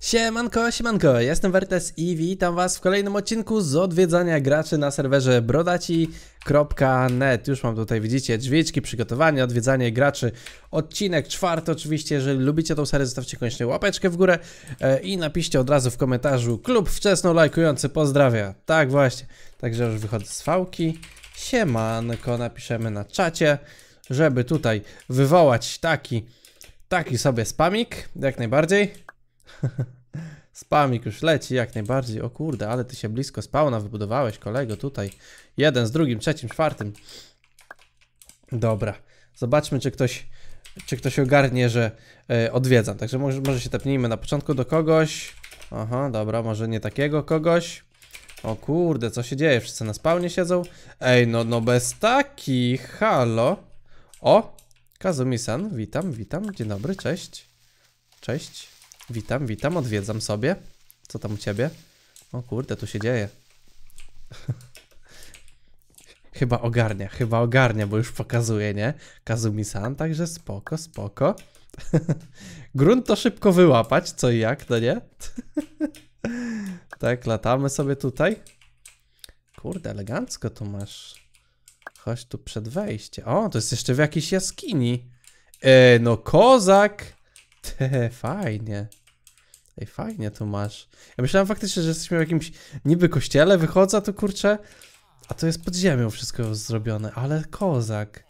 Siemanko, siemanko, jestem Wertes i witam was w kolejnym odcinku z odwiedzania graczy na serwerze brodaci.net Już mam tutaj, widzicie, drzwiczki, przygotowanie, odwiedzanie graczy, odcinek czwarty oczywiście, jeżeli lubicie tą serię zostawcie koniecznie łapeczkę w górę e, i napiszcie od razu w komentarzu klub wczesno lajkujący pozdrawia Tak właśnie, także już wychodzę z fałki, siemanko napiszemy na czacie, żeby tutaj wywołać taki, taki sobie spamik, jak najbardziej Spamik już leci jak najbardziej. O kurde, ale ty się blisko spawna wybudowałeś, kolego, tutaj. Jeden z drugim, trzecim, czwartym. Dobra. Zobaczmy, czy ktoś, czy ktoś ogarnie, że yy, e, odwiedzam. Także może, może się tepnijmy na początku do kogoś. Aha, dobra, może nie takiego kogoś. O kurde, co się dzieje? Wszyscy na spawnie siedzą? Ej, no, no bez takich, halo. O, Kazumisan, witam, witam, dzień dobry, cześć. Cześć. Witam, witam, odwiedzam sobie. Co tam u ciebie? O kurde, tu się dzieje. chyba ogarnia, chyba ogarnia, bo już pokazuje, nie? Kazumi-san, także spoko, spoko. Grunt to szybko wyłapać, co i jak, no nie? tak, latamy sobie tutaj. Kurde, elegancko tu masz. Chodź tu przed wejście. O, to jest jeszcze w jakiejś jaskini. E, no kozak! Te, fajnie. Ej, fajnie to masz. Ja myślałem faktycznie, że jesteśmy w jakimś niby kościele, wychodzę to kurczę, a to jest pod ziemią wszystko zrobione, ale kozak.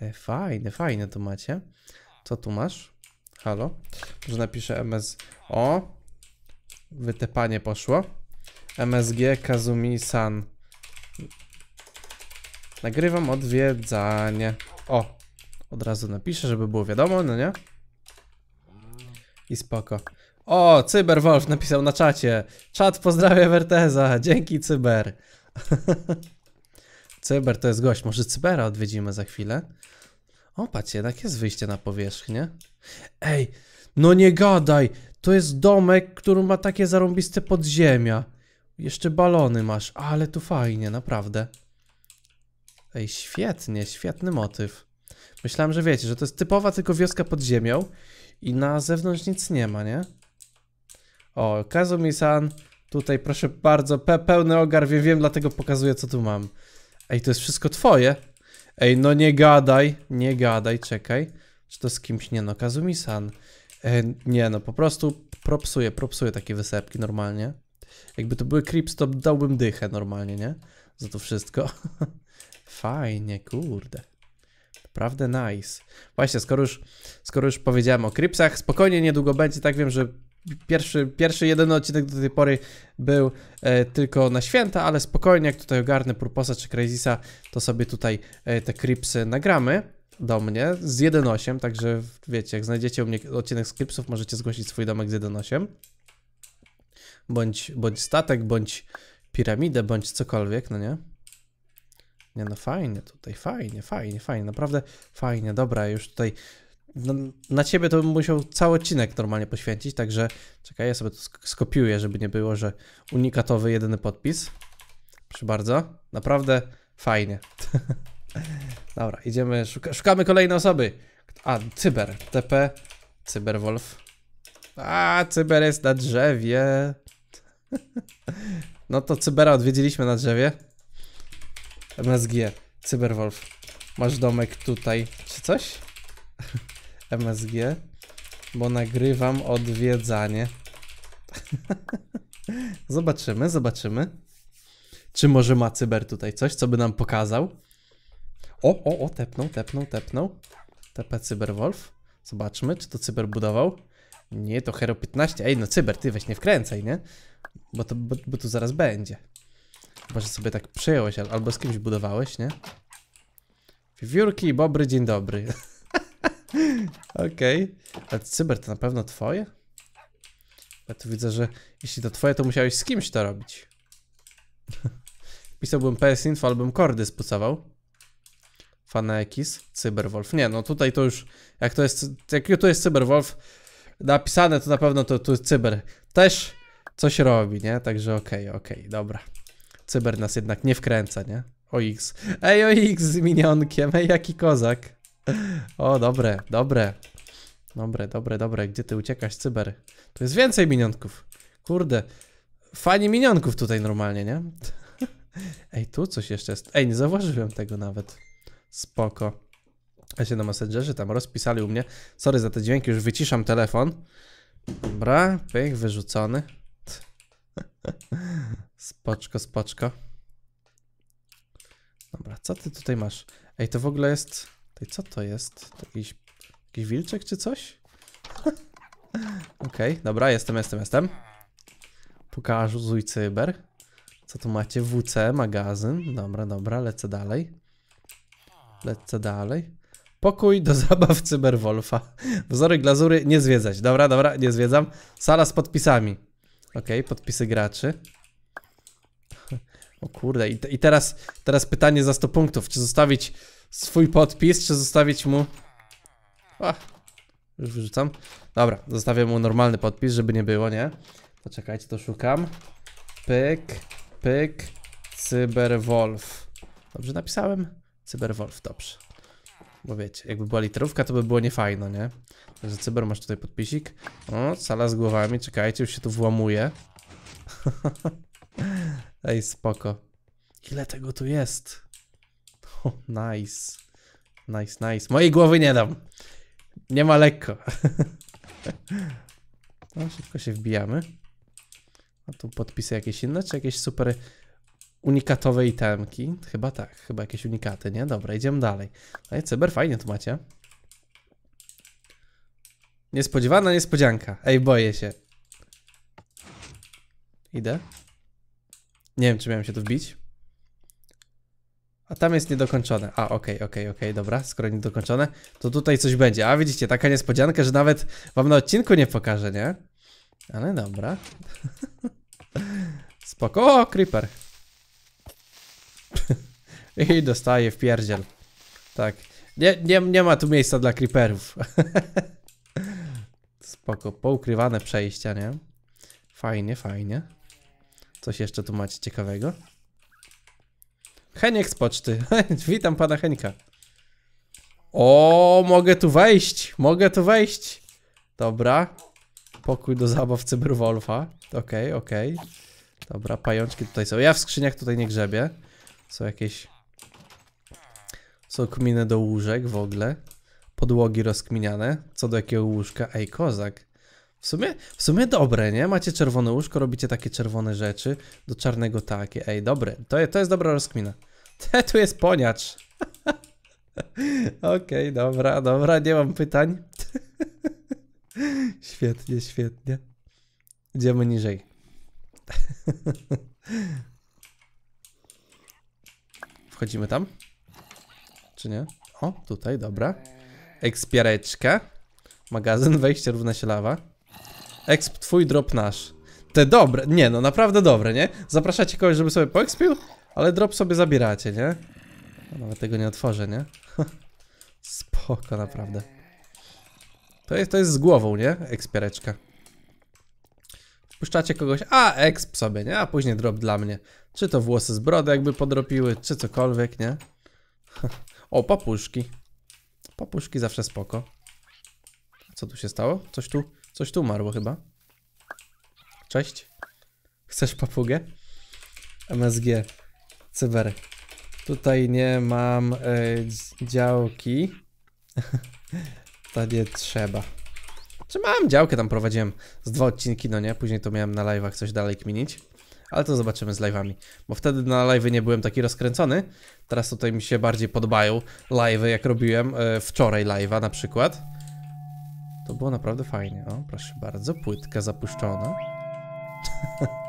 Ej, fajne, fajne to macie. Co tu masz? Halo? Może napiszę MS... O! Wytepanie poszło. MSG Kazumi-san. Nagrywam odwiedzanie. O! Od razu napiszę, żeby było wiadomo, no nie? I spoko. O, Cyberwolf napisał na czacie. Czat pozdrawia Werteza. Dzięki, Cyber. Cyber to jest gość. Może Cybera odwiedzimy za chwilę? O, patrzcie, jednak jest wyjście na powierzchnię. Ej, no nie gadaj. To jest domek, który ma takie zarąbiste podziemia. Jeszcze balony masz. Ale tu fajnie, naprawdę. Ej, świetnie, świetny motyw. Myślałem, że wiecie, że to jest typowa tylko wioska pod ziemią i na zewnątrz nic nie ma, nie? O, Kazumi-san. Tutaj proszę bardzo, pe pełny ogar, wiem, wiem, dlatego pokazuję co tu mam. Ej, to jest wszystko twoje. Ej, no nie gadaj, nie gadaj, czekaj. Czy to z kimś? Nie no, Kazumi-san. E, nie no, po prostu propsuję, propsuję takie wysepki normalnie. Jakby to były creeps, to dałbym dychę normalnie, nie? Za to wszystko. Fajnie, kurde. Naprawdę nice. Właśnie, skoro już, skoro już powiedziałem o creepsach, spokojnie niedługo będzie, tak wiem, że Pierwszy, pierwszy jeden odcinek do tej pory był e, tylko na święta, ale spokojnie, jak tutaj ogarnę Purposa czy Crazisa, to sobie tutaj e, te creepsy nagramy do mnie z 1.8, także wiecie, jak znajdziecie u mnie odcinek z creepsów, możecie zgłosić swój domek z 1.8. Bądź, bądź statek, bądź piramidę, bądź cokolwiek, no nie? Nie no, fajnie tutaj, fajnie, fajnie, fajnie, naprawdę fajnie, dobra, już tutaj na, no, na ciebie to bym musiał cały odcinek normalnie poświęcić, także czekaj, ja sobie to skopiuję, żeby nie było, że unikatowy jedyny podpis. Proszę bardzo, naprawdę fajnie. Dobra, idziemy, szuka szukamy kolejnej osoby. A, Cyber, TP, Cyberwolf. A, Cyber jest na drzewie. No to Cybera odwiedziliśmy na drzewie. MSG, Cyberwolf. Masz domek tutaj, czy coś? MSG, bo nagrywam odwiedzanie. zobaczymy, zobaczymy. Czy może ma cyber tutaj coś, co by nam pokazał? O, o, o, tepnął, tepnął, tepnął. TP Cyberwolf. Zobaczmy, czy to cyber budował. Nie, to Hero 15. Ej, no cyber, ty weź nie wkręcaj, nie? Bo to, bo, bo tu zaraz będzie. Chyba, że sobie tak przejąłeś, albo z kimś budowałeś, nie? Wiórki, bobry, dzień dobry. Okej. Okay. cyber to na pewno twoje? Ja tu widzę, że jeśli to twoje, to musiałeś z kimś to robić. Pisałbym PS Info, bym kordy spucował. Fanekis, Cyberwolf. Nie, no tutaj to już, jak to jest, jak tu jest Cyberwolf napisane, to na pewno to tu Cyber też coś robi, nie? Także okej, okay, okej, okay, dobra. Cyber nas jednak nie wkręca, nie? OX. Ej, OX z minionkiem, ej, jaki kozak. O, dobre, dobre. Dobre, dobre, dobre. Gdzie ty uciekasz, cyber? Tu jest więcej minionków. Kurde. Fani minionków tutaj normalnie, nie? Ej, tu coś jeszcze jest. Ej, nie zauważyłem tego nawet. Spoko. A się na Messengerze tam rozpisali u mnie. Sorry za te dźwięki, już wyciszam telefon. Dobra, pyk, wyrzucony. Spoczko, spoczko. Dobra, co ty tutaj masz? Ej, to w ogóle jest... I co to jest? To jakiś, jakiś wilczek czy coś? Okej, okay, dobra, jestem, jestem, jestem. Pokażuzuj cyber. Co tu macie? WC, magazyn. Dobra, dobra, lecę dalej. Lecę dalej. Pokój do zabaw cyberwolfa. Wzory glazury nie zwiedzać. Dobra, dobra, nie zwiedzam. Sala z podpisami. Okej, okay, podpisy graczy. O kurde, i, te, i teraz, teraz pytanie za 100 punktów. Czy zostawić swój podpis, czy zostawić mu... już wyrzucam. Dobra, zostawię mu normalny podpis, żeby nie było, nie? Poczekajcie, to szukam. Pyk, pyk, cyberwolf. Dobrze napisałem? Cyberwolf, dobrze. Bo wiecie, jakby była literówka, to by było niefajno, nie? Także cyber, masz tutaj podpisik. O, sala z głowami, czekajcie, już się tu włamuje. Ej, spoko. Ile tego tu jest? nice. Nice, nice. Mojej głowy nie dam. Nie ma lekko. no, szybko się wbijamy. A tu podpisy jakieś inne, czy jakieś super unikatowe itemki? Chyba tak, chyba jakieś unikaty, nie? Dobra, idziemy dalej. No i cyber, fajnie tu macie. Niespodziewana niespodzianka. Ej, boję się. Idę. Nie wiem, czy miałem się tu wbić. A tam jest niedokończone. A, okej, okay, okej, okay, okej, okay, dobra, skoro niedokończone, to tutaj coś będzie. A widzicie, taka niespodzianka, że nawet wam na odcinku nie pokażę, nie? Ale dobra. Spoko, o, creeper. I dostaje w pierdziel. Tak. Nie, nie, nie ma tu miejsca dla creeperów. Spoko, poukrywane przejścia, nie? Fajnie, fajnie. Coś jeszcze tu macie ciekawego? Heniek z poczty. Witam pana Henka. O, mogę tu wejść. Mogę tu wejść. Dobra. Pokój do zabaw cyberwolfa. Okej, okay, okej. Okay. Dobra, pajączki tutaj są. Ja w skrzyniach tutaj nie grzebię. Są jakieś... Są kminy do łóżek w ogóle. Podłogi rozkminiane. Co do jakiego łóżka? Ej, kozak. W sumie, w sumie dobre, nie? Macie czerwone łóżko, robicie takie czerwone rzeczy. Do czarnego takie. Ej, dobre. To, to jest dobra rozkmina. Te, tu jest poniacz. Okej, okay, dobra, dobra, nie mam pytań. świetnie, świetnie. Idziemy niżej. Wchodzimy tam? Czy nie? O, tutaj, dobra. Ekspiereczka. Magazyn, wejście równa się lawa. Exp twój, drop nasz. Te dobre, nie no, naprawdę dobre, nie? Zapraszacie kogoś, żeby sobie poekspił? Ale drop sobie zabieracie, nie? Nawet tego nie otworzę, nie? Spoko, naprawdę. To jest, to jest z głową, nie? Ekspiereczka. Puszczacie kogoś, a exp sobie, nie? A później drop dla mnie. Czy to włosy z brody jakby podropiły, czy cokolwiek, nie? o, papuszki. Papuszki zawsze spoko. Co tu się stało? Coś tu, coś tu umarło chyba. Cześć. Chcesz papugę? MSG cyber. Tutaj nie mam y, działki. to nie trzeba. Czy mam działkę tam prowadziłem z dwa odcinki, no nie? Później to miałem na live'ach coś dalej kminić. Ale to zobaczymy z live'ami. Bo wtedy na live'y nie byłem taki rozkręcony. Teraz tutaj mi się bardziej podobają live'y, jak robiłem y, wczoraj live'a na przykład. To było naprawdę fajnie. O, proszę bardzo, płytka zapuszczona.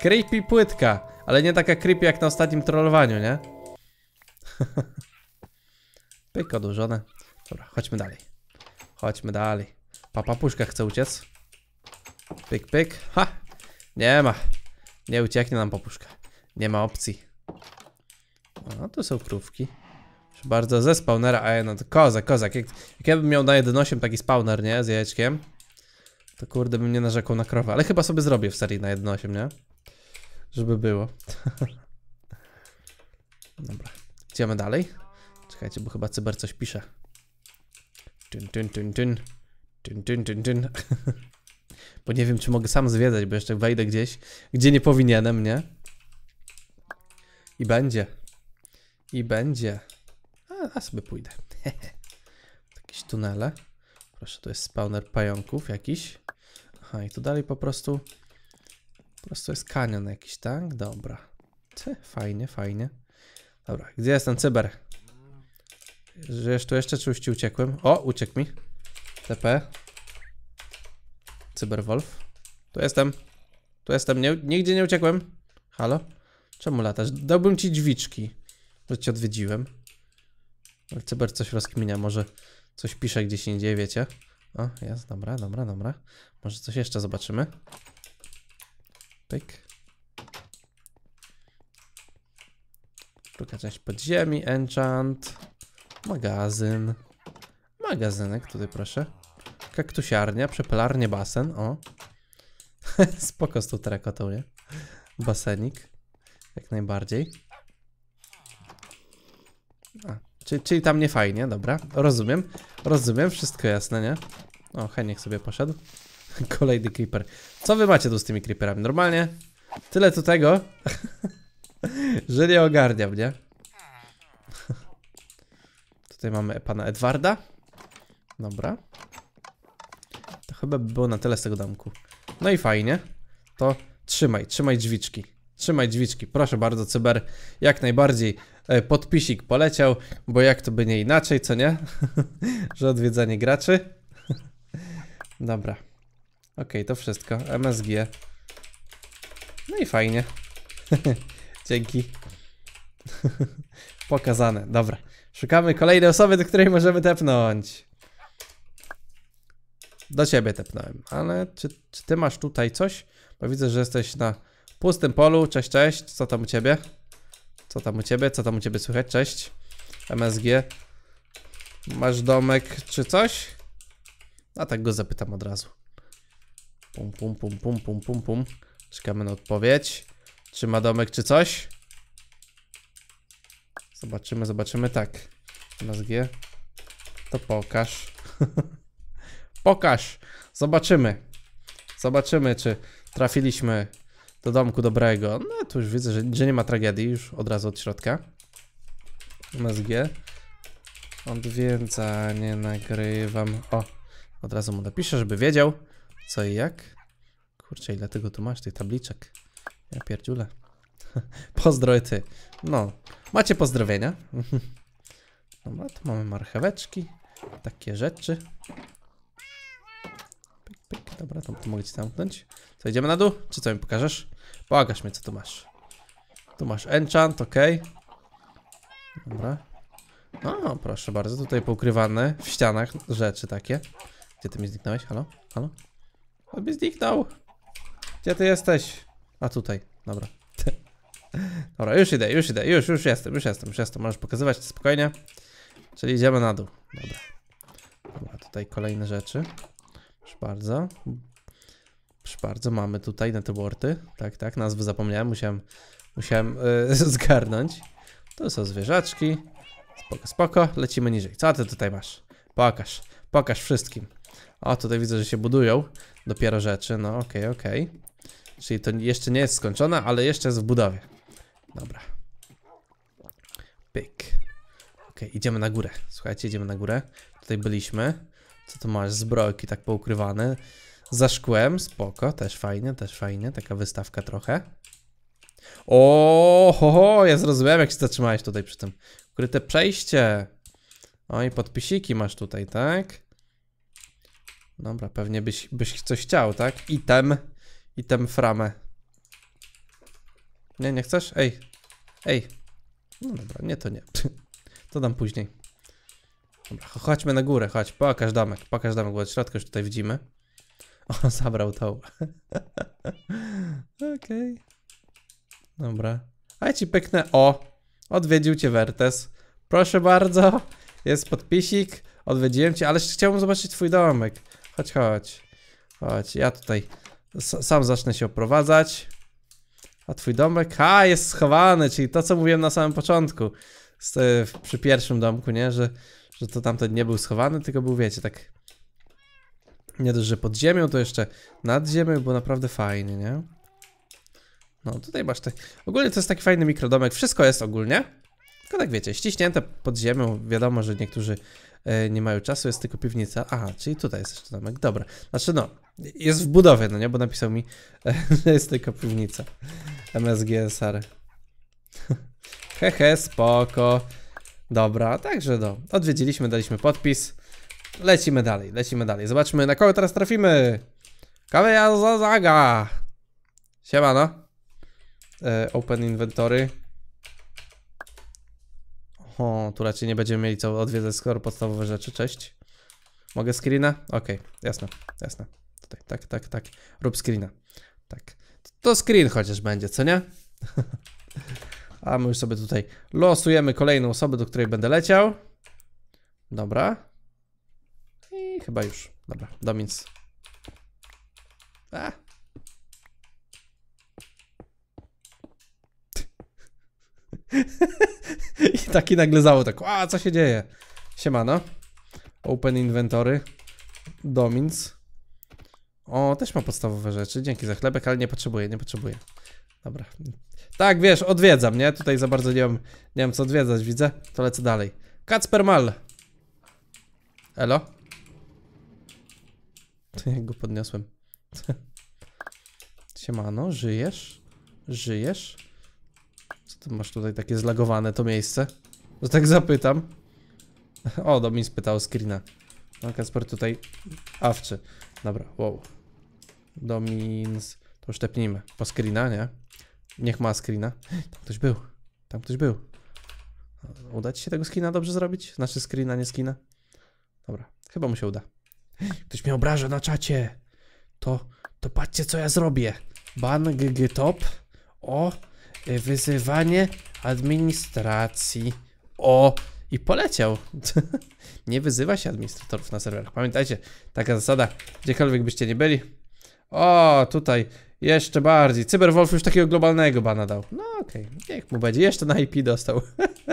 Creepy płytka, ale nie taka creepy jak na ostatnim trollowaniu, nie? Pyk odurzone. Dobra, chodźmy dalej. Chodźmy dalej. Papa puszka chce uciec. Pyk, pyk. Ha! Nie ma. Nie ucieknie nam papuszka. Nie ma opcji. A no, tu są krówki. Bardzo ze spawnera, a ja no to kozak, kozak. Jak, jak ja bym miał na 1.8 taki spawner, nie? Z jajeczkiem. To kurde bym nie narzekał na krowę, ale chyba sobie zrobię w serii na 1.8, nie? żeby było. Dobra, idziemy dalej. Czekajcie, bo chyba cyber coś pisze. Tyn, tyn, tyn, tyn. Tyn, tyn, tyn, tyn. bo nie wiem, czy mogę sam zwiedzać, bo jeszcze wejdę gdzieś, gdzie nie powinienem, nie? I będzie. I będzie. A, a sobie pójdę. Jakieś tunele. Proszę, to jest spawner pająków jakiś. Aha, i tu dalej po prostu Teraz jest kanion jakiś, tak? Dobra. Ty, fajnie, fajnie. Dobra, gdzie jest ten cyber? Żyjesz tu jeszcze, czy już ci uciekłem? O, uciekł mi. TP. Cyberwolf. Tu jestem. Tu jestem, nie, nigdzie nie uciekłem. Halo? Czemu latasz? Dałbym ci drzwiczki, że cię odwiedziłem. Ale cyber coś rozkminia, może coś pisze gdzieś indziej, wiecie? O, jest, dobra, dobra, dobra. Może coś jeszcze zobaczymy. Pyk. Druga część podziemi, enchant. Magazyn. Magazynek tutaj proszę. Kaktusiarnia, przepelarnie, basen, o. Spoko z tą terakotą, nie? Basenik. Jak najbardziej. A, czyli, czyli tam nie fajnie, dobra. Rozumiem, rozumiem, wszystko jasne, nie? O, Heniek sobie poszedł. Kolejny creeper. Co wy macie tu z tymi creeperami? Normalnie tyle tu tego, że nie ogarniam, nie? Tutaj mamy pana Edwarda. Dobra. To chyba by było na tyle z tego domku. No i fajnie. To trzymaj, trzymaj drzwiczki. Trzymaj drzwiczki. Proszę bardzo, Cyber. Jak najbardziej e, podpisik poleciał, bo jak to by nie inaczej, co nie? że odwiedzanie graczy. Dobra. Ok, to wszystko. MSG. No i fajnie. Dzięki. Pokazane. Dobra. Szukamy kolejnej osoby, do której możemy tepnąć. Do ciebie tepnąłem. Ale czy, czy ty masz tutaj coś? Bo widzę, że jesteś na pustym polu. Cześć, cześć. Co tam u ciebie? Co tam u ciebie? Co tam u ciebie słychać? Cześć. MSG. Masz domek czy coś? A tak go zapytam od razu. Pum, pum, pum, pum, pum, pum, pum. Czekamy na odpowiedź. Czy ma domek, czy coś? Zobaczymy, zobaczymy. Tak. MSG. To pokaż. pokaż. Zobaczymy. Zobaczymy, czy trafiliśmy do domku dobrego. No, tu już widzę, że, że nie ma tragedii. Już od razu od środka. MSG. Odwiedzanie nie nagrywam. O, od razu mu napiszę, żeby wiedział co i jak. Kurczę, i dlatego tu masz tych tabliczek. Ja pierdziule. Pozdroj ty. No, macie pozdrowienia. Dobra, tu mamy marcheweczki, takie rzeczy. Pyk, pyk. Dobra, tam to mogę ci zamknąć. Co, idziemy na dół? Czy co mi pokażesz? Pokaż mi, co tu masz. Tu masz enchant, ok. Dobra. No, proszę bardzo, tutaj poukrywane w ścianach rzeczy takie. Gdzie ty mi zniknąłeś? Halo? Halo? On mi zniknął. Gdzie ty jesteś? A tutaj, dobra. Dobra, już idę, już idę, już, już jestem, już jestem, już jestem. Możesz pokazywać spokojnie. Czyli idziemy na dół. Dobra. Dobra, tutaj kolejne rzeczy. Proszę bardzo. Proszę bardzo, mamy tutaj networty. Tak, tak, nazwy zapomniałem, musiałem, musiałem yy, zgarnąć. To są zwierzaczki. Spoko, spoko, lecimy niżej. Co ty tutaj masz? Pokaż, pokaż wszystkim. O, tutaj widzę, że się budują dopiero rzeczy, no okej, okay, okej. Okay. Czyli to jeszcze nie jest skończone, ale jeszcze jest w budowie. Dobra. Pyk. Ok, idziemy na górę. Słuchajcie, idziemy na górę. Tutaj byliśmy. Co tu masz? Zbrojki tak poukrywane. Za szkłem, spoko, też fajnie, też fajnie. Taka wystawka trochę. O, ho, ho, ja zrozumiałem jak się zatrzymałeś tutaj przy tym. Ukryte przejście. O i podpisiki masz tutaj, tak? Dobra, pewnie byś, byś coś chciał, tak? Item. Item framę. Nie, nie chcesz? Ej. Ej. No dobra, nie to nie. To dam później. Dobra, chodźmy na górę, chodź. Pokaż damek, pokaż damek, bo od środka już tutaj widzimy. O, zabrał tą. Okej. Okay. Dobra. A ja ci pyknę o. Odwiedził cię Wertes. Proszę bardzo. Jest podpisik. Odwiedziłem cię, ale chciałbym zobaczyć twój domek. Chodź, chodź. Chodź, ja tutaj sam zacznę się oprowadzać. A twój domek? A, jest schowany, czyli to, co mówiłem na samym początku. Z, e, przy pierwszym domku, nie? Że, że to tamten nie był schowany, tylko był, wiecie, tak... Nie dość, że pod ziemią, to jeszcze nad ziemią, bo naprawdę fajnie, nie? No, tutaj masz tak... Ogólnie to jest taki fajny mikrodomek. Wszystko jest ogólnie. Tylko tak wiecie, ściśnięte pod ziemią. Wiadomo, że niektórzy E, nie mają czasu, jest tylko piwnica. Aha, czyli tutaj jest jeszcze domek. Dobra. Znaczy no, jest w budowie, no nie? Bo napisał mi, e, że jest tylko piwnica. MSGSR. Hehe, spoko. Dobra, także no. Odwiedziliśmy, daliśmy podpis. Lecimy dalej, lecimy dalej. Zobaczmy, na kogo teraz trafimy. za Zazaga. Siemano. E, open inventory. O, tu raczej nie będziemy mieli co odwiedzać, skoro podstawowe rzeczy. Cześć. Mogę screena? Okej, okay. jasne, jasne. Tutaj, tak, tak, tak. Rób screena. Tak. To screen chociaż będzie, co nie? A my już sobie tutaj losujemy kolejną osobę, do której będę leciał. Dobra. I chyba już. Dobra, Domins. A. taki nagle załotek. A, co się dzieje? Siemano. Open inventory. Domins. O, też ma podstawowe rzeczy. Dzięki za chlebek, ale nie potrzebuję, nie potrzebuję. Dobra. Tak, wiesz, odwiedzam, nie? Tutaj za bardzo nie mam, nie mam co odwiedzać, widzę. To lecę dalej. Kacper Mal. Elo? Jak go podniosłem. Siemano, żyjesz? Żyjesz? masz tutaj takie zlagowane to miejsce? No tak zapytam. O, do mi spytał screena. No Kasper tutaj awczy. Dobra, wow. Domins. To już tepnijmy. Po screena, nie? Niech ma screena. Tam ktoś był. Tam ktoś był. Uda ci się tego skina dobrze zrobić? Znaczy screena, nie skina? Dobra, chyba mu się uda. Ktoś mnie obraża na czacie. To, to patrzcie co ja zrobię. Ban GG Top. O, E, wyzywanie administracji. O! I poleciał. nie wyzywa się administratorów na serwerach. Pamiętajcie, taka zasada, gdziekolwiek byście nie byli. O, tutaj jeszcze bardziej. Cyberwolf już takiego globalnego bana dał. No okej, okay. niech mu będzie. Jeszcze na IP dostał.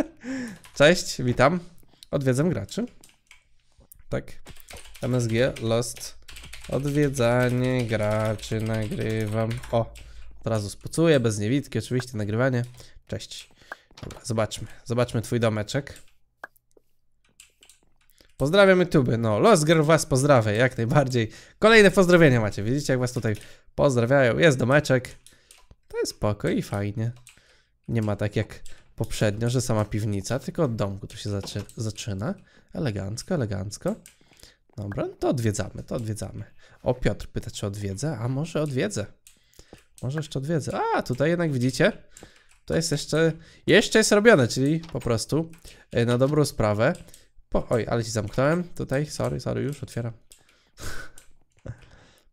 Cześć, witam. Odwiedzam graczy. Tak. MSG Lost. Odwiedzanie graczy nagrywam. O, od razu spucuję, bez niewidki oczywiście, nagrywanie. Cześć. Dobra, zobaczmy. Zobaczmy twój domeczek. Pozdrawiam YouTube. No, Los Girl was pozdrawia, jak najbardziej. Kolejne pozdrowienia macie, widzicie jak was tutaj pozdrawiają. Jest domeczek. To jest spoko i fajnie. Nie ma tak jak poprzednio, że sama piwnica, tylko od domku to się zaczy zaczyna. Elegancko, elegancko. Dobra, no to odwiedzamy, to odwiedzamy. O, Piotr pyta, czy odwiedzę? A może odwiedzę? Może jeszcze odwiedzę. A, tutaj jednak widzicie. To jest jeszcze... Jeszcze jest robione, czyli po prostu e, na dobrą sprawę. Po, oj, ale ci zamknąłem. Tutaj, sorry, sorry, już otwieram.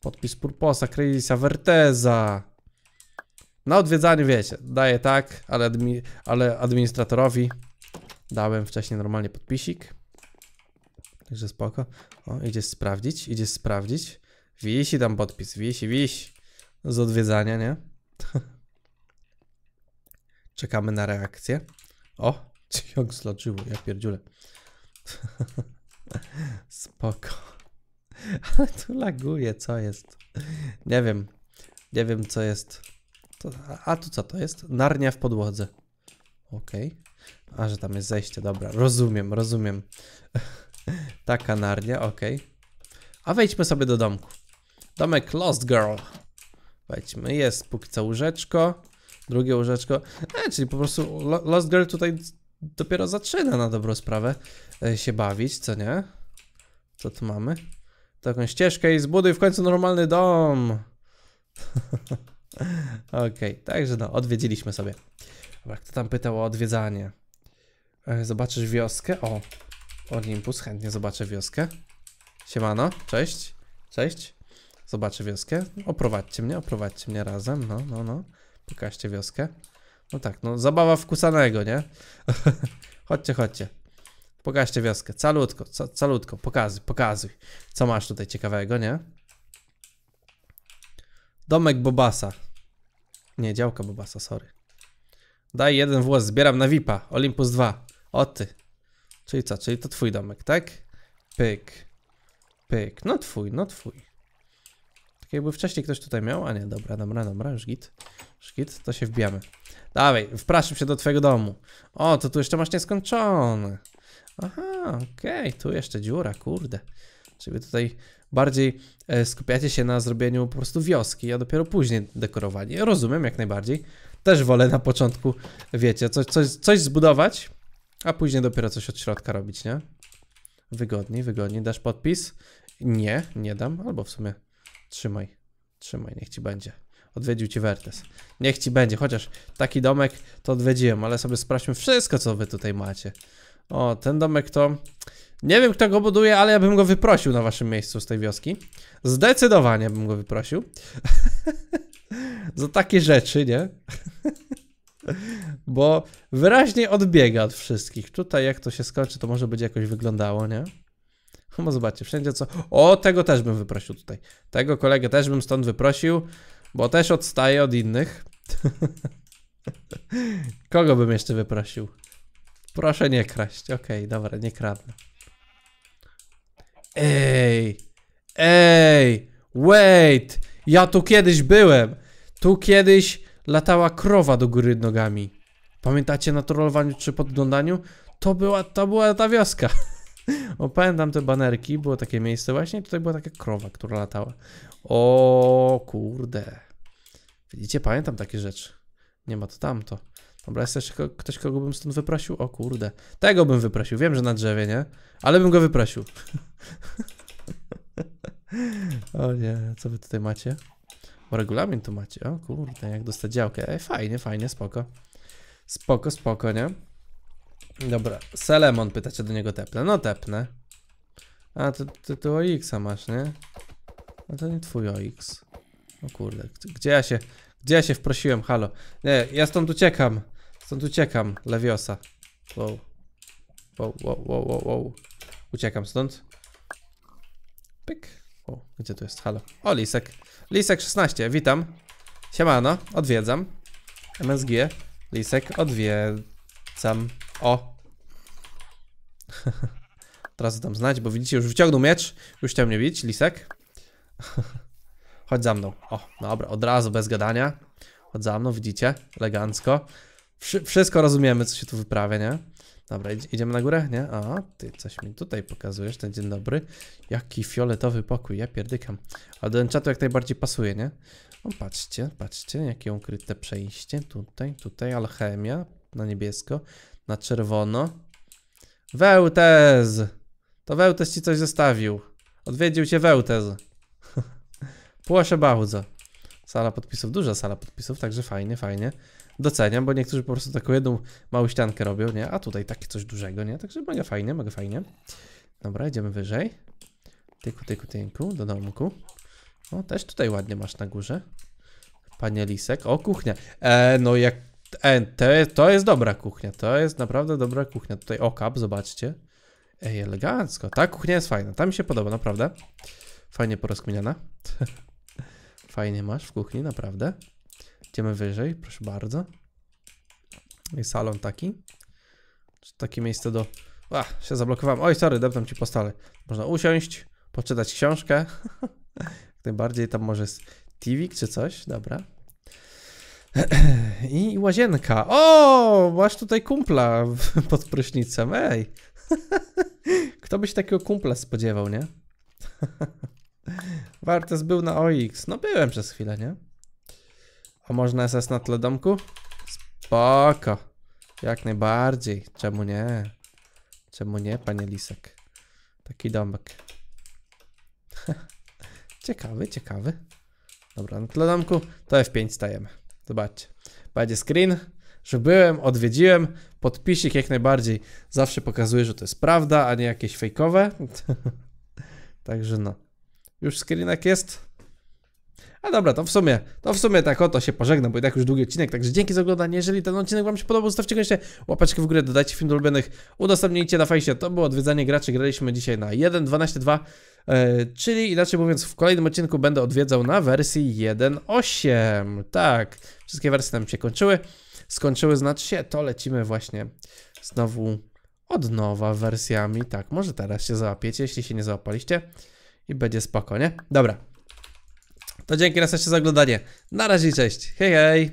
Podpis Purposa, Krylisa, Verteza. Na odwiedzaniu wiecie, daję tak, ale, admi ale administratorowi dałem wcześniej normalnie podpisik. Także spoko. O, idzie sprawdzić, idzie sprawdzić. Wisi tam podpis, wisi, wisi z odwiedzania, nie? Czekamy na reakcję. O, jak zloczyło, ja pierdziule. Spoko. Ale tu laguje, co jest? Nie wiem. Nie wiem, co jest. To, a tu co to jest? Narnia w podłodze. Okej. Okay. A, że tam jest zejście, dobra. Rozumiem, rozumiem. Taka narnia, okej. Okay. A wejdźmy sobie do domku. Domek Lost Girl. Wejdźmy, jest póki co łóżeczko, drugie łóżeczko. E, czyli po prostu Lost Girl tutaj dopiero zaczyna na dobrą sprawę e, się bawić, co nie? Co tu mamy? Taką ścieżkę i zbuduj w końcu normalny dom. Okej, okay, także no, odwiedziliśmy sobie. Dobra, kto tam pytał o odwiedzanie? E, zobaczysz wioskę? O, Olympus, chętnie zobaczę wioskę. Siemano, cześć, cześć. Zobaczę wioskę. Oprowadźcie mnie, oprowadźcie mnie razem. No, no, no. Pokażcie wioskę. No tak, no zabawa wkusanego, nie? chodźcie, chodźcie. Pokażcie wioskę. Calutko, ca calutko. Pokazuj, pokazuj. Co masz tutaj ciekawego, nie? Domek Bobasa. Nie, działka Bobasa, sorry. Daj jeden włos, zbieram na VIPa. Olympus 2. O ty. Czyli co? Czyli to twój domek, tak? Pyk. Pyk. No twój, no twój. Tak jakby wcześniej ktoś tutaj miał, a nie, dobra, dobra, dobra, już git. Już git, to się wbijamy. Dawaj, wpraszam się do twojego domu. O, to tu jeszcze masz nieskończone. Aha, okej, okay, tu jeszcze dziura, kurde. Czyli tutaj bardziej e, skupiacie się na zrobieniu po prostu wioski, a dopiero później dekorowanie. Rozumiem jak najbardziej. Też wolę na początku, wiecie, coś, coś, coś zbudować, a później dopiero coś od środka robić, nie? Wygodniej, wygodniej. Dasz podpis? Nie, nie dam. Albo w sumie Trzymaj, trzymaj, niech ci będzie. Odwiedził ci Wertes. Niech ci będzie, chociaż taki domek to odwiedziłem, ale sobie sprawdźmy wszystko, co wy tutaj macie. O, ten domek to... Nie wiem, kto go buduje, ale ja bym go wyprosił na waszym miejscu z tej wioski. Zdecydowanie bym go wyprosił. Za takie rzeczy, nie? Bo wyraźnie odbiega od wszystkich. Tutaj jak to się skończy, to może będzie jakoś wyglądało, nie? No zobaczcie, wszędzie co... O, tego też bym wyprosił tutaj. Tego kolegę też bym stąd wyprosił, bo też odstaje od innych. Kogo bym jeszcze wyprosił? Proszę nie kraść. Okej, okay, dobra, nie kradnę. Ej! Ej! Wait! Ja tu kiedyś byłem! Tu kiedyś latała krowa do góry nogami. Pamiętacie na trollowaniu czy podglądaniu? To była, to była ta wioska. Opałem te banerki, było takie miejsce właśnie, tutaj była taka krowa, która latała. O kurde. Widzicie, pamiętam takie rzeczy. Nie ma to tamto. Dobra, jest jeszcze ktoś, kogo bym stąd wyprosił? O kurde. Tego bym wyprosił, wiem, że na drzewie, nie? Ale bym go wyprosił. o nie, co wy tutaj macie? Bo regulamin tu macie. O kurde, jak dostać działkę. Ej, fajnie, fajnie, spoko. Spoko, spoko, nie? Dobra, Selemon pytacie do niego tepnę. No tepnę. A, to ty, ty OX-a masz, nie? No to nie twój OX. O kurde, gdzie ja się... Gdzie ja się wprosiłem, halo? Nie, ja stąd uciekam. Stąd uciekam, lewiosa. Wow. Wow, wow, wow, wow, wow. Uciekam stąd. Pyk. O, gdzie tu jest, halo? O, Lisek. Lisek 16, witam. Siemano, odwiedzam. MSG. Lisek, odwiedzam. O. Teraz dam znać, bo widzicie, już wyciągnął miecz. Już chciał mnie bić, lisek. Chodź za mną. O, dobra, od razu bez gadania. Chodź za mną, widzicie? Elegancko. wszystko rozumiemy, co się tu wyprawia, nie? Dobra, id idziemy na górę? Nie? A, ty coś mi tutaj pokazujesz, ten dzień dobry. Jaki fioletowy pokój, ja pierdykam. A do enchatu jak najbardziej pasuje, nie? No patrzcie, patrzcie, jakie ukryte przejście. Tutaj, tutaj, alchemia na niebiesko na czerwono. Wełtez! To Wełtez ci coś zostawił. Odwiedził cię Wełtez. Płoszę bardzo. Sala podpisów, duża sala podpisów, także fajnie, fajnie. Doceniam, bo niektórzy po prostu taką jedną małą ściankę robią, nie? A tutaj takie coś dużego, nie? Także mega fajnie, mega fajnie. Dobra, idziemy wyżej. Tyku, tyku, tyku, do domku. O, też tutaj ładnie masz na górze. Panie Lisek. O, kuchnia. E, no jak E, to, jest, to jest dobra kuchnia, to jest naprawdę dobra kuchnia. Tutaj okap, zobaczcie. Ej, elegancko. Ta kuchnia jest fajna, ta mi się podoba, naprawdę. Fajnie porozkminiana. Fajnie masz w kuchni, naprawdę. Idziemy wyżej, proszę bardzo. I salon taki. Takie miejsce do... A, się zablokowałem. Oj, sorry, deptam ci po stole. Można usiąść, poczytać książkę. najbardziej tam może jest TV czy coś. Dobra, I łazienka. O, masz tutaj kumpla pod prysznicem, ej. Kto by się takiego kumpla spodziewał, nie? Wartes był na OX. No byłem przez chwilę, nie? A można SS na tle domku? Spoko. Jak najbardziej. Czemu nie? Czemu nie, panie Lisek? Taki domek. ciekawy, ciekawy. Dobra, na tle domku to F5 stajemy. Zobaczcie. Będzie screen, że byłem, odwiedziłem, podpisik jak najbardziej zawsze pokazuje, że to jest prawda, a nie jakieś fejkowe. Także no. Już screenek jest. A no dobra, to w sumie, to w sumie tak oto się pożegnam, bo i tak już długi odcinek, także dzięki za oglądanie. Jeżeli ten odcinek wam się podobał, zostawcie koniecznie łapeczkę w górę, dodajcie film do ulubionych, udostępnijcie na fejsie. To było odwiedzanie graczy, graliśmy dzisiaj na 1.12.2, yy, e, czyli inaczej mówiąc w kolejnym odcinku będę odwiedzał na wersji 1.8. Tak, wszystkie wersje nam się kończyły. Skończyły znaczy się, to lecimy właśnie znowu od nowa wersjami. Tak, może teraz się załapiecie, jeśli się nie załapaliście i będzie spoko, nie? Dobra. To dzięki raz jeszcze za oglądanie. Na razie, cześć. Hej, hej.